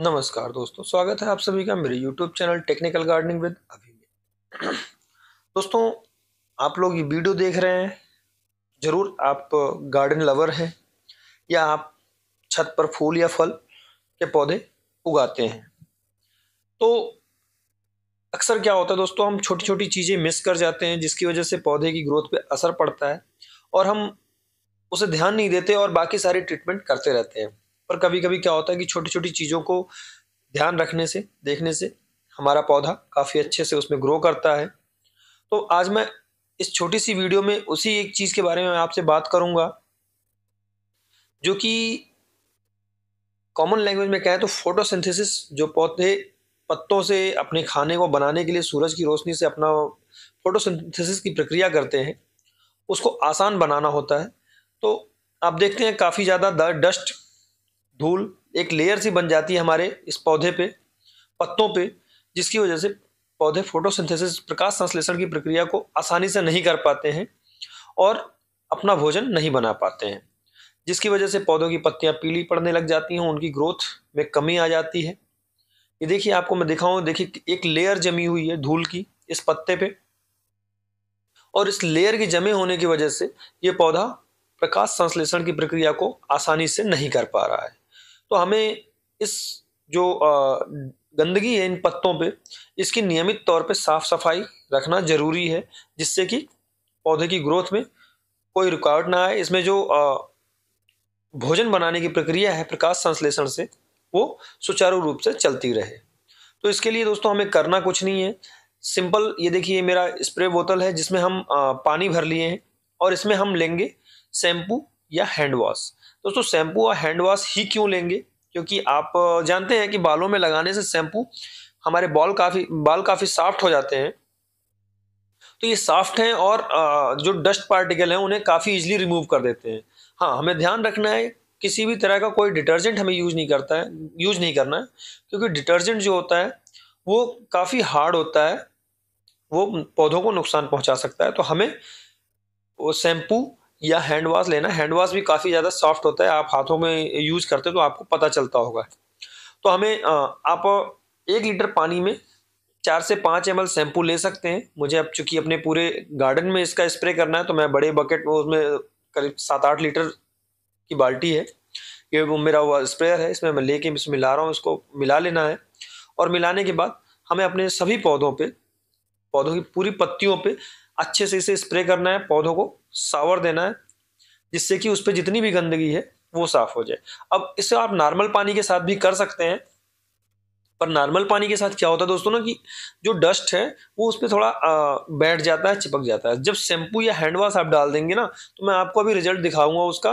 नमस्कार दोस्तों स्वागत है आप सभी का मेरे YouTube channel technical gardening with अभी में दोस्तों आप लोग ये वीडियो देख रहे हैं ज़रूर आप गार्डन लवर हैं या आप छत पर फूल या फल के पौधे उगाते हैं तो अक्सर क्या होता है दोस्तों हम छोटी छोटी चीज़ें मिस कर जाते हैं जिसकी वजह से पौधे की ग्रोथ पे असर पड़ता है और हम उसे ध्यान नहीं देते और बाकी सारी ट्रीटमेंट करते रहते हैं पर कभी कभी क्या होता है कि छोटी छोटी चीज़ों को ध्यान रखने से देखने से हमारा पौधा काफ़ी अच्छे से उसमें ग्रो करता है तो आज मैं इस छोटी सी वीडियो में उसी एक चीज़ के बारे में आपसे बात करूँगा जो कि कॉमन लैंग्वेज में कहें तो फोटोसिंथेसिस जो पौधे पत्तों से अपने खाने को बनाने के लिए सूरज की रोशनी से अपना फोटोसिंथेसिस की प्रक्रिया करते हैं उसको आसान बनाना होता है तो आप देखते हैं काफ़ी ज़्यादा डस्ट धूल एक लेयर सी बन जाती है हमारे इस पौधे पे पत्तों पे जिसकी वजह से पौधे फोटोसिंथेसिस प्रकाश संश्लेषण की प्रक्रिया को आसानी से नहीं कर पाते हैं और अपना भोजन नहीं बना पाते हैं जिसकी वजह से पौधों की पत्तियां पीली पड़ने लग जाती हैं उनकी ग्रोथ में कमी आ जाती है ये देखिए आपको मैं दिखाऊं देखिए एक लेयर जमी हुई है धूल की इस पत्ते पे और इस लेयर के जमे होने की वजह से ये पौधा प्रकाश संश्लेषण की प्रक्रिया को आसानी से नहीं कर पा रहा है तो हमें इस जो गंदगी है इन पत्तों पे इसकी नियमित तौर पे साफ़ सफाई रखना ज़रूरी है जिससे कि पौधे की ग्रोथ में कोई रुकावट ना आए इसमें जो भोजन बनाने की प्रक्रिया है प्रकाश संश्लेषण से वो सुचारू रूप से चलती रहे तो इसके लिए दोस्तों हमें करना कुछ नहीं है सिंपल ये देखिए मेरा स्प्रे बोतल है जिसमें हम पानी भर लिए हैं और इसमें हम लेंगे शैम्पू या हैंड वॉश दोस्तों शैम्पू और हैंड वॉश ही क्यों लेंगे क्योंकि आप जानते हैं कि बालों में लगाने से शैम्पू हमारे बाल काफ़ी बाल काफ़ी सॉफ्ट हो जाते हैं तो ये सॉफ्ट हैं और जो डस्ट पार्टिकल हैं उन्हें काफ़ी इजीली रिमूव कर देते हैं हाँ हमें ध्यान रखना है किसी भी तरह का कोई डिटर्जेंट हमें यूज़ नहीं करता है यूज़ नहीं करना है क्योंकि डिटर्जेंट जो होता है वो काफ़ी हार्ड होता है वो पौधों को नुकसान पहुंचा सकता है तो हमें वो शैम्पू या हैंड वॉश लेना हैंड वॉश भी काफ़ी ज़्यादा सॉफ्ट होता है आप हाथों में यूज करते तो आपको पता चलता होगा तो हमें आप एक लीटर पानी में चार से पाँच एम एल शैम्पू ले सकते हैं मुझे अब चूंकि अपने पूरे गार्डन में इसका स्प्रे करना है तो मैं बड़े बकेट में उसमें करीब सात आठ लीटर की बाल्टी है ये वो मेरा वो स्प्रेयर है इसमें मैं लेके इसमें मिला रहा हूँ इसको मिला लेना है और मिलाने के बाद हमें अपने सभी पौधों पर पौधों की पूरी पत्तियों पे अच्छे से इसे स्प्रे करना है पौधों को सावर देना है जिससे कि उस पर जितनी भी गंदगी है वो साफ हो जाए अब इसे आप नॉर्मल पानी के साथ भी कर सकते हैं पर नॉर्मल पानी के साथ क्या होता है दोस्तों ना कि जो डस्ट है वो उस पर थोड़ा बैठ जाता है चिपक जाता है जब शैम्पू या हैंड वॉश आप डाल देंगे ना तो मैं आपको अभी रिजल्ट दिखाऊंगा उसका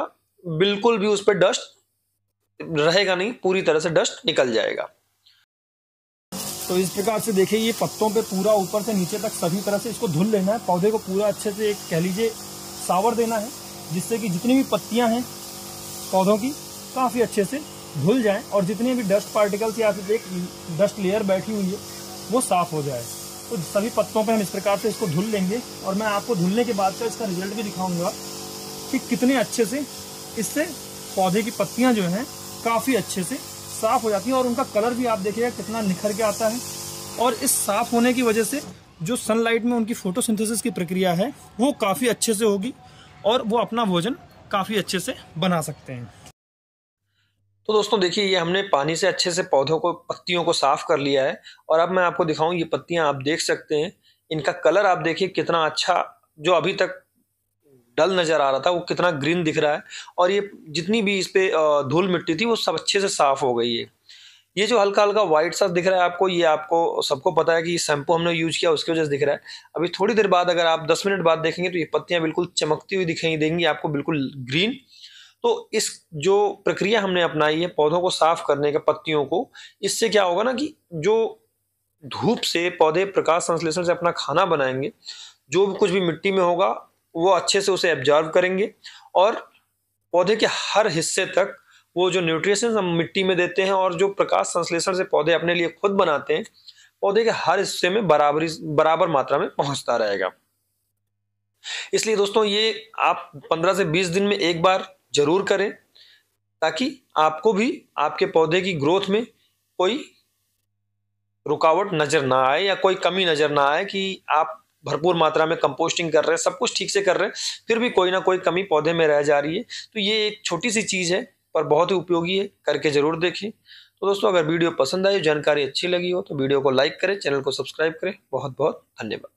बिल्कुल भी उस पर डस्ट रहेगा नहीं पूरी तरह से डस्ट निकल जाएगा तो इस प्रकार से देखिए ये पत्तों पे पूरा ऊपर से नीचे तक सभी तरह से इसको धुल लेना है पौधे को पूरा अच्छे से एक कह लीजिए सावर देना है जिससे कि जितनी भी पत्तियां हैं पौधों की काफ़ी अच्छे से धुल जाएं और जितने भी डस्ट पार्टिकल्स या फिर एक डस्ट लेयर बैठी हुई है वो साफ़ हो जाए तो सभी पत्तों पर हम इस प्रकार से इसको धुल लेंगे और मैं आपको धुलने के बाद का इसका रिजल्ट भी दिखाऊँगा कि कितने अच्छे से इससे पौधे की पत्तियाँ जो हैं काफ़ी अच्छे से साफ हो जाती है और उनका कलर भी आप देखिएगा कितना निखर के आता है और इस साफ होने की वजह से जो सनलाइट में उनकी फोटोसिंथेसिस की प्रक्रिया है वो काफ़ी अच्छे से होगी और वो अपना भोजन काफ़ी अच्छे से बना सकते हैं तो दोस्तों देखिए ये हमने पानी से अच्छे से पौधों को पत्तियों को साफ कर लिया है और अब मैं आपको दिखाऊं ये पत्तियां आप देख सकते हैं इनका कलर आप देखिए कितना अच्छा जो अभी तक डल नज़र आ रहा था वो कितना ग्रीन दिख रहा है और ये जितनी भी इस पर धूल मिट्टी थी वो सब अच्छे से साफ़ हो गई है ये जो हल्का हल्का वाइट सा दिख रहा है आपको ये आपको सबको पता है कि ये शैम्पू हमने यूज़ किया उसकी वजह से दिख रहा है अभी थोड़ी देर बाद अगर आप 10 मिनट बाद देखेंगे तो ये पत्तियाँ बिल्कुल चमकती हुई दिखाई देंगी आपको बिल्कुल ग्रीन तो इस जो प्रक्रिया हमने अपनाई है पौधों को साफ करने के पत्तियों को इससे क्या होगा ना कि जो धूप से पौधे प्रकाश संश्लेषण से अपना खाना बनाएंगे जो भी कुछ भी मिट्टी में होगा वो अच्छे से उसे एब्जॉर्व करेंगे और पौधे के हर हिस्से तक वो जो न्यूट्रिशन हम मिट्टी में देते हैं और जो प्रकाश संश्लेषण से पौधे अपने लिए खुद बनाते हैं पौधे के हर हिस्से में बराबरी बराबर मात्रा में पहुंचता रहेगा इसलिए दोस्तों ये आप 15 से 20 दिन में एक बार जरूर करें ताकि आपको भी आपके पौधे की ग्रोथ में कोई रुकावट नज़र ना आए या कोई कमी नज़र ना आए कि आप भरपूर मात्रा में कंपोस्टिंग कर रहे हैं सब कुछ ठीक से कर रहे हैं फिर भी कोई ना कोई कमी पौधे में रह जा रही है तो ये एक छोटी सी चीज़ है पर बहुत ही उपयोगी है करके ज़रूर देखें तो दोस्तों अगर वीडियो पसंद आई जानकारी अच्छी लगी हो तो वीडियो को लाइक करें चैनल को सब्सक्राइब करें बहुत बहुत धन्यवाद